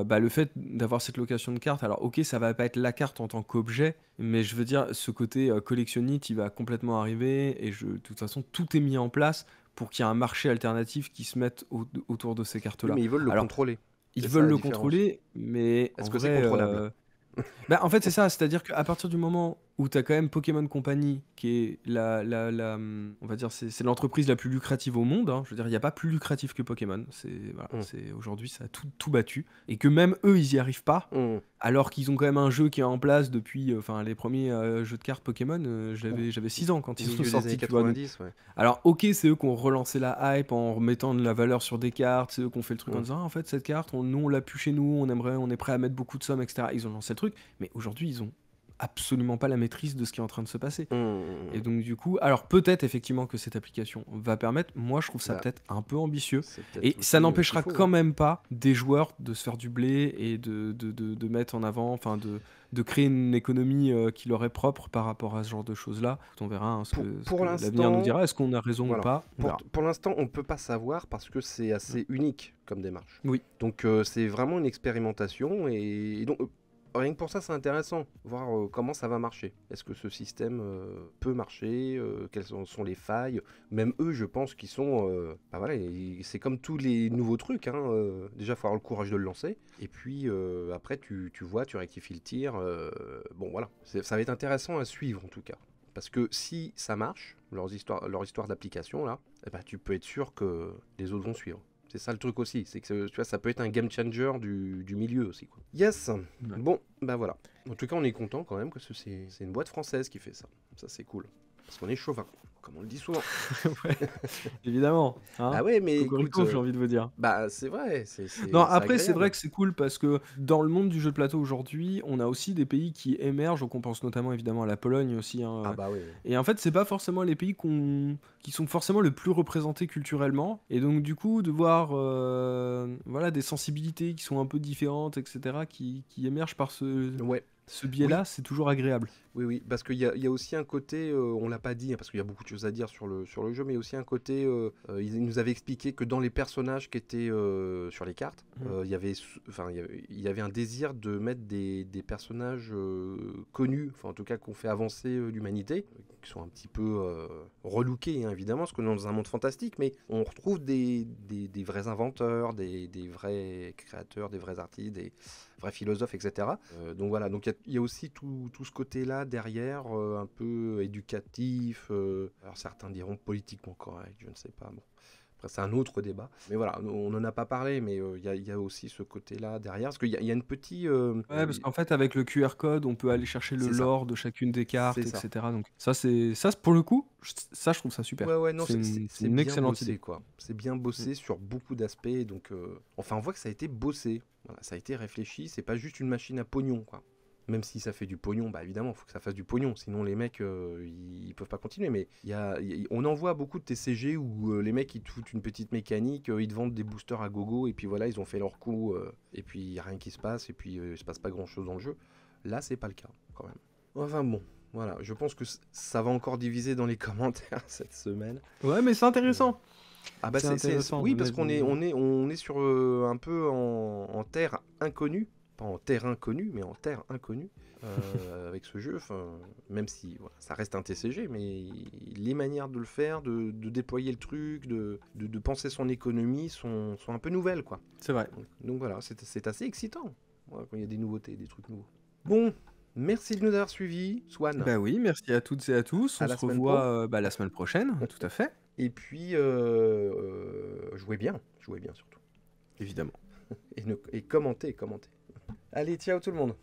bah, le fait d'avoir cette location de carte alors ok, ça va pas être la carte en tant qu'objet, mais je veux dire, ce côté collectionniste collectionnite, il va complètement arriver, et je, de toute façon, tout est mis en place pour qu'il y ait un marché alternatif qui se mette autour de ces cartes-là. mais ils veulent le contrôler. Ils veulent le contrôler, mais est-ce que c'est contrôlable euh, bah, en fait, c'est ça, c'est-à-dire qu'à partir du moment où tu as quand même Pokémon Company, qui est la, la, hum, on va dire, c'est l'entreprise la plus lucrative au monde. Hein. Je veux dire, il n'y a pas plus lucratif que Pokémon. C'est voilà, mm. aujourd'hui, ça a tout, tout, battu et que même eux, ils n'y arrivent pas, mm. alors qu'ils ont quand même un jeu qui est en place depuis, euh, enfin, les premiers euh, jeux de cartes Pokémon. Euh, j'avais, j'avais 6 ans quand ils sont sortis. Alors, ok, c'est eux qui ont relancé la hype en remettant de la valeur sur des cartes. C'est eux qui ont fait le truc en mm. disant, ah, en fait, cette carte, on, nous, on l'a pu chez nous, on aimerait, on est prêt à mettre beaucoup de sommes, etc. Ils ont lancé le truc, mais aujourd'hui, ils ont absolument pas la maîtrise de ce qui est en train de se passer. Mmh. Et donc du coup, alors peut-être effectivement que cette application va permettre, moi je trouve ça bah, peut-être un peu ambitieux, et ça n'empêchera quand même pas des joueurs de se faire du blé et de, de, mettre en avant, enfin de de créer une économie euh, qui leur est propre par rapport à ce genre de choses-là. On verra hein, ce pour, que, l'avenir nous dira. Est-ce qu'on a raison ou pas Pour, l'instant, on ne peut pas savoir parce que c'est assez mmh. unique comme démarche. Oui. Donc euh, c'est vraiment une expérimentation. Et, donc, rien que pour ça, c'est intéressant, voir euh, comment ça va marcher. Est-ce que ce système euh, peut marcher euh, Quelles sont, les failles Même eux, je pense qu'ils sont. Bah c'est comme tous les nouveaux trucs. Hein, déjà, il faut avoir le courage de le lancer. Et puis, après, tu, vois, tu rectifies le tir. bon, voilà. Ça va être intéressant à suivre, en tout cas. Parce que si ça marche, leur histoire, leur histoire d'application, là, eh ben, tu peux être sûr que les autres vont suivre. C'est ça le truc aussi, c'est que tu vois, ça peut être un game changer du, milieu aussi. Quoi. Yes Bon, bah voilà. En tout cas, on est content quand même que c'est une boîte française qui fait ça. Ça, c'est cool. Parce qu'on est chauvin, comme on le dit souvent. <laughs> évidemment. Hein. ah ouais, mais euh, j'ai envie de vous dire. Bah, c'est vrai. non, après, c'est vrai que c'est cool parce que dans le monde du jeu de plateau aujourd'hui, on a aussi des pays qui émergent. Donc, on pense notamment évidemment à la Pologne aussi. Hein. Ah bah oui. Et en fait, c'est pas forcément les pays qui sont forcément le plus représentés culturellement. Et donc, du coup, de voir euh, voilà, des sensibilités qui sont un peu différentes, etc., qui, qui émergent par ce, ouais. Ce biais-là, c'est toujours agréable. Oui, oui, parce qu'il y, a aussi un côté, on euh, on l'a pas dit, hein, parce qu'il y a beaucoup de choses à dire sur le, sur le jeu, mais il y a aussi un côté, euh, euh, il nous avait expliqué que dans les personnages qui étaient sur les cartes, mmh. il, y avait, enfin, il, y avait, un désir de mettre des, des personnages connus, enfin en tout cas qu'on fait avancer l'humanité, qui sont un petit peu relookés hein, évidemment, parce que dans un monde fantastique, mais on retrouve des, des, vrais inventeurs, des, des vrais créateurs, des vrais artistes, des philosophe, etc. Euh, donc voilà, donc il y, a aussi tout, tout ce côté-là derrière, euh, un peu éducatif. Euh, alors certains diront politiquement correct, je ne sais pas. Bon. Après, c'est un autre débat. Mais voilà, on n'en a pas parlé, mais il y, a aussi ce côté-là derrière. Parce qu'il y, y, a une petite. en fait, avec le QR code, on peut aller chercher le lore de chacune des cartes, etc. Donc ça, c'est ça pour le coup, ça, je trouve ça super. Ouais, non, c'est une, excellente idée. quoi. C'est bien bossé mm. sur beaucoup d'aspects. Donc, enfin, on voit que ça a été bossé ça a été réfléchi, c'est pas juste une machine à pognon, quoi. Même si ça fait du pognon, bah évidemment, il faut que ça fasse du pognon, sinon les mecs, euh, ils peuvent pas continuer. Mais on en voit beaucoup de TCG où euh, les mecs, ils te foutent une petite mécanique, euh, ils te vendent des boosters à gogo, et puis voilà, ils ont fait leur coup, et puis a rien qui se passe, et puis il se passe pas grand-chose dans le jeu. Là, c'est pas le cas, quand même. Enfin bon, voilà, je pense que ça va encore diviser dans les <laughs> commentaires cette semaine. Ouais, mais c'est intéressant. Ah bah c'est oui parce qu'on est on est on est sur euh, un peu en, en, terre inconnue, pas en terre inconnue mais en terre inconnue euh, <laughs> avec ce jeu. Même si ça reste un TCG, mais les manières de le faire, de, de déployer le truc, de, de, penser son économie sont, sont un peu nouvelles quoi. C'est vrai. Donc, voilà, c'est assez excitant quand il y a des nouveautés, des trucs nouveaux. Bon, Merci de nous avoir suivis, Swan. Bah oui, merci à toutes et à tous. On se revoit euh, bah, la semaine prochaine, tout à fait. Et puis, euh, euh, jouez bien, jouez bien surtout. Évidemment. <laughs> Et, commentez, commentez. Allez, ciao tout le monde.